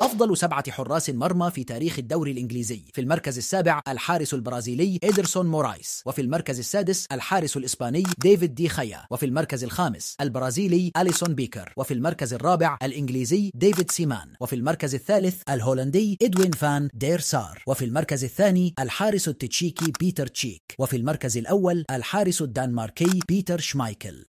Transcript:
أفضل سبعة حراس مرمى في تاريخ الدوري الإنجليزي في المركز السابع الحارس البرازيلي إيدرسون مورايس وفي المركز السادس الحارس الإسباني ديفيد دي خيا وفي المركز الخامس البرازيلي أليسون بيكر وفي المركز الرابع الإنجليزي ديفيد سيمان وفي المركز الثالث الهولندي إدوين فان دير سار وفي المركز الثاني الحارس التشيكي بيتر تشيك وفي المركز الأول الحارس الدنماركي بيتر شمايكل